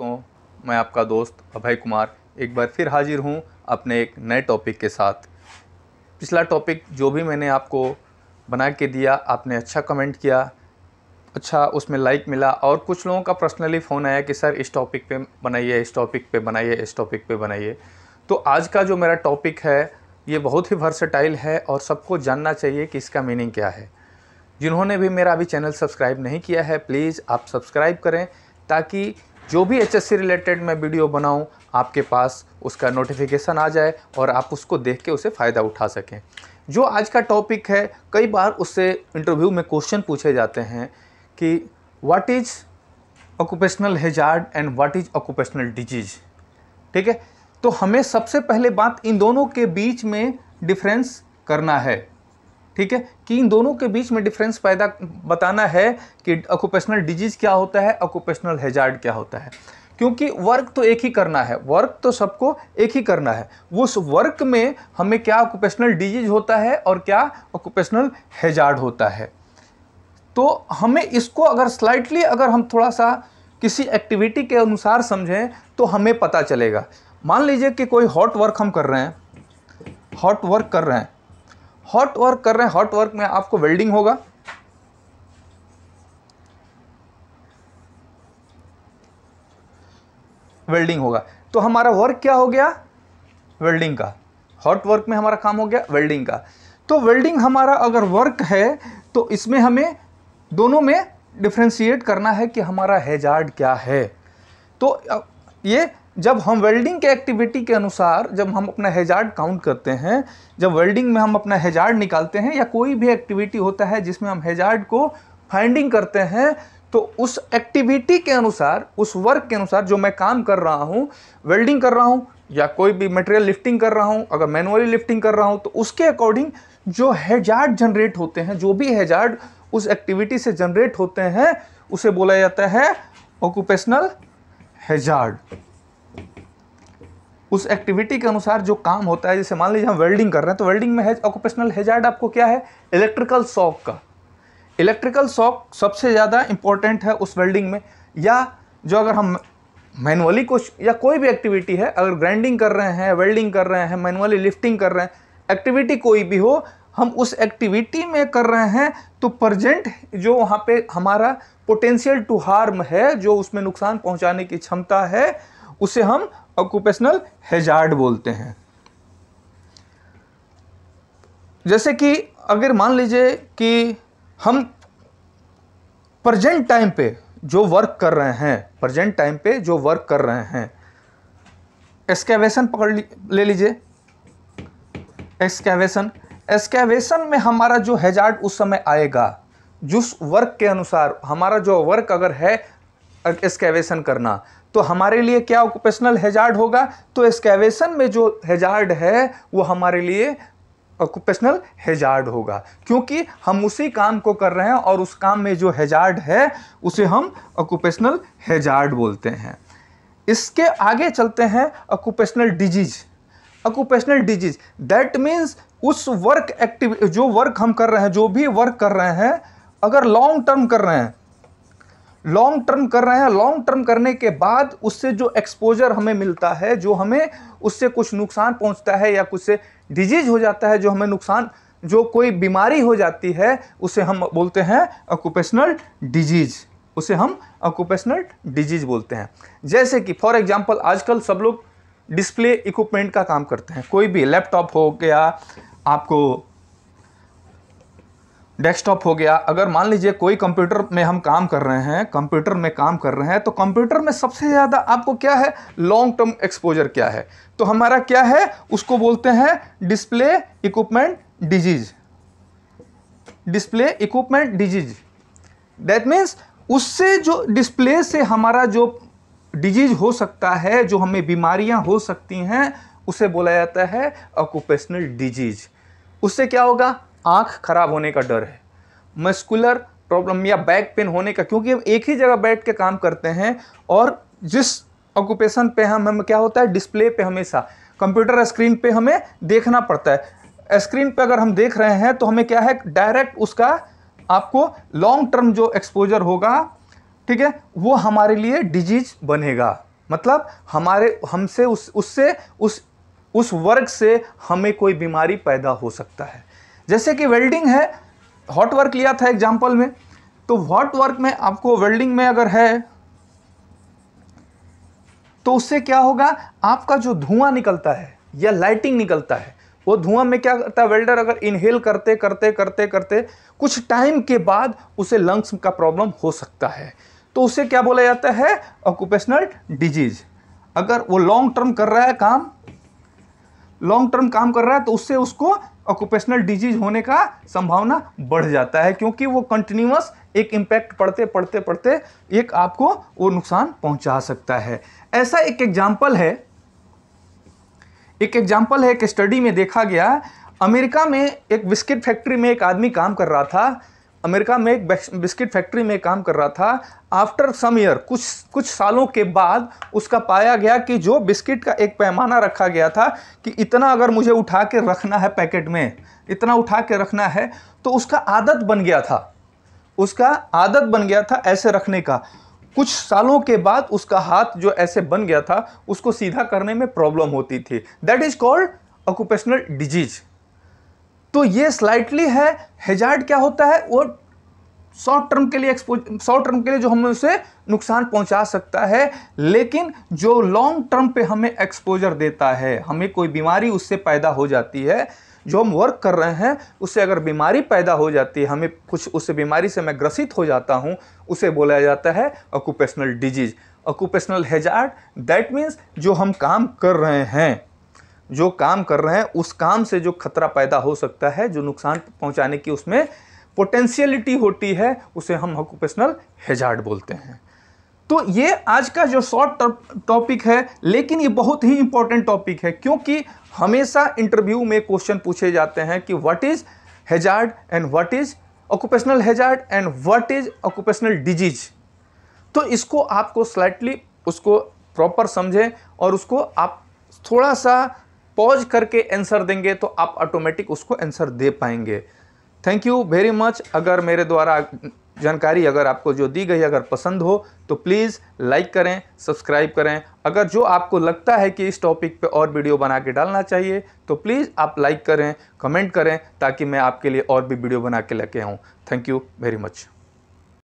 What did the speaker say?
दोस्तों मैं आपका दोस्त अभय कुमार एक बार फिर हाजिर हूँ अपने एक नए टॉपिक के साथ पिछला टॉपिक जो भी मैंने आपको बना के दिया आपने अच्छा कमेंट किया अच्छा उसमें लाइक मिला और कुछ लोगों का पर्सनली फ़ोन आया कि सर इस टॉपिक पे बनाइए इस टॉपिक पे बनाइए इस टॉपिक पे बनाइए तो आज का जो मेरा टॉपिक है ये बहुत ही वर्सेटाइल है और सबको जानना चाहिए कि इसका मीनिंग क्या है जिन्होंने भी मेरा अभी चैनल सब्सक्राइब नहीं किया है प्लीज़ आप सब्सक्राइब करें ताकि जो भी एच रिलेटेड मैं वीडियो बनाऊँ आपके पास उसका नोटिफिकेशन आ जाए और आप उसको देख के उसे फ़ायदा उठा सकें जो आज का टॉपिक है कई बार उससे इंटरव्यू में क्वेश्चन पूछे जाते हैं कि what is occupational hazard and what is occupational disease ठीक है तो हमें सबसे पहले बात इन दोनों के बीच में डिफरेंस करना है ठीक है कि इन दोनों के बीच में डिफरेंस पैदा बताना है कि ऑक्यूपेशनल डिजीज़ क्या होता है ऑक्यूपेशनल हेजार्ड क्या होता है क्योंकि वर्क तो एक ही करना है वर्क तो सबको एक ही करना है उस वर्क में हमें क्या ऑक्यूपेशनल डिजीज होता है और क्या ऑक्यूपेशनल हेजार्ड होता है तो हमें इसको अगर स्लाइटली अगर हम थोड़ा सा किसी एक्टिविटी के अनुसार समझें तो हमें पता चलेगा मान लीजिए कि कोई हॉट वर्क हम कर रहे हैं हॉट वर्क कर रहे हैं हॉट वर्क कर रहे हैं हॉट वर्क में आपको वेल्डिंग होगा वेल्डिंग होगा तो हमारा वर्क क्या हो गया वेल्डिंग का हॉट वर्क में हमारा काम हो गया वेल्डिंग का तो वेल्डिंग हमारा अगर वर्क है तो इसमें हमें दोनों में डिफ्रेंशिएट करना है कि हमारा हैजार्ड क्या है तो ये जब हम वेल्डिंग के एक्टिविटी के अनुसार जब हम अपना हेजार्ड काउंट करते हैं जब वेल्डिंग में हम अपना हेजार्ड निकालते हैं या कोई भी एक्टिविटी होता है जिसमें हम हेजार्ड को फाइंडिंग करते हैं तो उस एक्टिविटी के अनुसार उस वर्क के अनुसार जो मैं काम कर रहा हूँ वेल्डिंग कर रहा हूँ या कोई भी मटेरियल लिफ्टिंग कर रहा हूँ अगर मैनुअली लिफ्टिंग कर रहा हूँ तो उसके अकॉर्डिंग जो हेजार्ड जनरेट होते हैं जो भी हेजार्ड उस एक्टिविटी से जनरेट होते हैं उसे बोला जाता है ऑक्यूपेशनल हेजार्ड उस एक्टिविटी के अनुसार जो काम होता है जैसे मान लीजिए हम वेल्डिंग कर रहे हैं तो वेल्डिंग में है ऑक्यूपेशनल हेजार्ड आपको क्या है इलेक्ट्रिकल शॉक का इलेक्ट्रिकल शॉक सबसे ज़्यादा इंपॉर्टेंट है उस वेल्डिंग में या जो अगर हम मैनुअली कुछ या कोई भी एक्टिविटी है अगर ग्राइंडिंग कर रहे हैं वेल्डिंग कर रहे हैं मैनुअली लिफ्टिंग कर रहे हैं एक्टिविटी कोई भी हो हम उस एक्टिविटी में कर रहे हैं तो प्रजेंट जो वहाँ पे हमारा पोटेंशियल टू हार्म है जो उसमें नुकसान पहुँचाने की क्षमता है उसे हम ऑक्यूपेशनल हेजार्ड बोलते हैं जैसे कि अगर मान लीजिए कि हम प्रजेंट टाइम पे जो वर्क कर रहे हैं प्रजेंट टाइम पे जो वर्क कर रहे हैं एक्सकेवेशन पकड़ ली ले लीजिए एक्सकेवेशन एक्सकेवेशन में हमारा जो हेजार्ड उस समय आएगा जिस वर्क के अनुसार हमारा जो वर्क अगर है एक्सकेवेशन करना तो हमारे लिए क्या ऑक्यूपेशनल हेजार्ड होगा तो एस्केवेशन में जो हेजार्ड है वो हमारे लिए ऑक्यूपेशनल हेजार्ड होगा क्योंकि हम उसी काम को कर रहे हैं और उस काम में जो हेजार्ड है उसे हम ऑक्यूपेशनल हेजार्ड बोलते हैं इसके आगे चलते हैं occupational disease occupational disease that means उस वर्क एक्टिव जो वर्क हम कर रहे हैं जो भी वर्क कर रहे हैं अगर लॉन्ग टर्म कर रहे हैं लॉन्ग टर्म कर रहे हैं लॉन्ग टर्म करने के बाद उससे जो एक्सपोजर हमें मिलता है जो हमें उससे कुछ नुकसान पहुंचता है या कुछ से डिजीज हो जाता है जो हमें नुकसान जो कोई बीमारी हो जाती है उसे हम बोलते हैं ऑक्यूपेशनल डिजीज़ उसे हम ऑक्यूपेशनल डिजीज बोलते हैं जैसे कि फॉर एग्जाम्पल आजकल सब लोग डिस्प्ले इक्विपमेंट का काम करते हैं कोई भी लैपटॉप हो गया आपको डेस्कटॉप हो गया अगर मान लीजिए कोई कंप्यूटर में हम काम कर रहे हैं कंप्यूटर में काम कर रहे हैं तो कंप्यूटर में सबसे ज़्यादा आपको क्या है लॉन्ग टर्म एक्सपोजर क्या है तो हमारा क्या है उसको बोलते हैं display equipment disease display equipment disease that means उससे जो डिस्प्ले से हमारा जो डिजीज हो सकता है जो हमें बीमारियां हो सकती हैं उसे बोला जाता है ऑक्यूपेशनल डिजीज उससे क्या होगा आँख खराब होने का डर है मस्कुलर प्रॉब्लम या बैक पेन होने का क्योंकि हम एक ही जगह बैठ के काम करते हैं और जिस ऑक्यूपेशन पे हम हम क्या होता है डिस्प्ले पे हमेशा कंप्यूटर स्क्रीन पे हमें देखना पड़ता है स्क्रीन पे अगर हम देख रहे हैं तो हमें क्या है डायरेक्ट उसका आपको लॉन्ग टर्म जो एक्सपोजर होगा ठीक है वो हमारे लिए डिजीज बनेगा मतलब हमारे हमसे उस उससे उस उस वर्ग से हमें कोई बीमारी पैदा हो सकता है जैसे कि वेल्डिंग है हॉट वर्क लिया था एग्जाम्पल में तो हॉट वर्क में आपको वेल्डिंग में अगर है तो उससे क्या होगा आपका जो धुआं निकलता है या लाइटिंग निकलता है वो धुआं में क्या करता है वेल्डर अगर इनहेल करते करते करते करते कुछ टाइम के बाद उसे लंग्स का प्रॉब्लम हो सकता है तो उसे क्या बोला जाता है ऑक्यूपेशनल डिजीज अगर वो लॉन्ग टर्म कर रहा है काम लॉन्ग टर्म काम कर रहा है तो उससे उसको ऑक्यूपेशनल डिजीज होने का संभावना बढ़ जाता है क्योंकि वो कंटिन्यूस एक इम्पैक्ट पड़ते पड़ते पड़ते एक आपको वो नुकसान पहुंचा सकता है ऐसा एक एग्जाम्पल है एक एग्जाम्पल है एक स्टडी में देखा गया अमेरिका में एक बिस्किट फैक्ट्री में एक आदमी काम कर रहा था अमेरिका में एक बिस्किट फैक्ट्री में काम कर रहा था आफ्टर सम ईयर कुछ कुछ सालों के बाद उसका पाया गया कि जो बिस्किट का एक पैमाना रखा गया था कि इतना अगर मुझे उठा के रखना है पैकेट में इतना उठा के रखना है तो उसका आदत बन गया था उसका आदत बन गया था ऐसे रखने का कुछ सालों के बाद उसका हाथ जो ऐसे बन गया था उसको सीधा करने में प्रॉब्लम होती थी that is called occupational disease तो ये स्लाइटली है हेजार्ड क्या होता है वो शॉर्ट टर्म के लिए एक्सपोज शॉर्ट टर्म के लिए जो हमें उसे नुकसान पहुंचा सकता है लेकिन जो लॉन्ग टर्म पे हमें एक्सपोजर देता है हमें कोई बीमारी उससे पैदा हो जाती है जो हम वर्क कर रहे हैं उससे अगर बीमारी पैदा हो जाती है हमें कुछ उस बीमारी से मैं ग्रसित हो जाता हूँ उसे बोला जाता है occupational disease occupational hazard that means जो हम काम कर रहे हैं जो काम कर रहे हैं उस काम से जो खतरा पैदा हो सकता है जो नुकसान पहुंचाने की उसमें पोटेंशियलिटी होती है उसे हम ऑक्यूपेशनल हेजार्ड बोलते हैं तो ये आज का जो शॉर्ट टॉपिक है लेकिन ये बहुत ही इंपॉर्टेंट टॉपिक है क्योंकि हमेशा इंटरव्यू में क्वेश्चन पूछे जाते हैं कि what is hazard and what is occupational hazard and what is occupational disease तो इसको आपको स्लाइटली उसको प्रॉपर समझें और उसको आप थोड़ा सा पॉज करके आंसर देंगे तो आप ऑटोमेटिक उसको आंसर दे पाएंगे थैंक यू वेरी मच अगर मेरे द्वारा जानकारी अगर आपको जो दी गई अगर पसंद हो तो प्लीज़ लाइक करें सब्सक्राइब करें अगर जो आपको लगता है कि इस टॉपिक पे और वीडियो बना के डालना चाहिए तो प्लीज़ आप लाइक करें कमेंट करें ताकि मैं आपके लिए और भी वीडियो बना के लेके आऊँ थैंक यू वेरी मच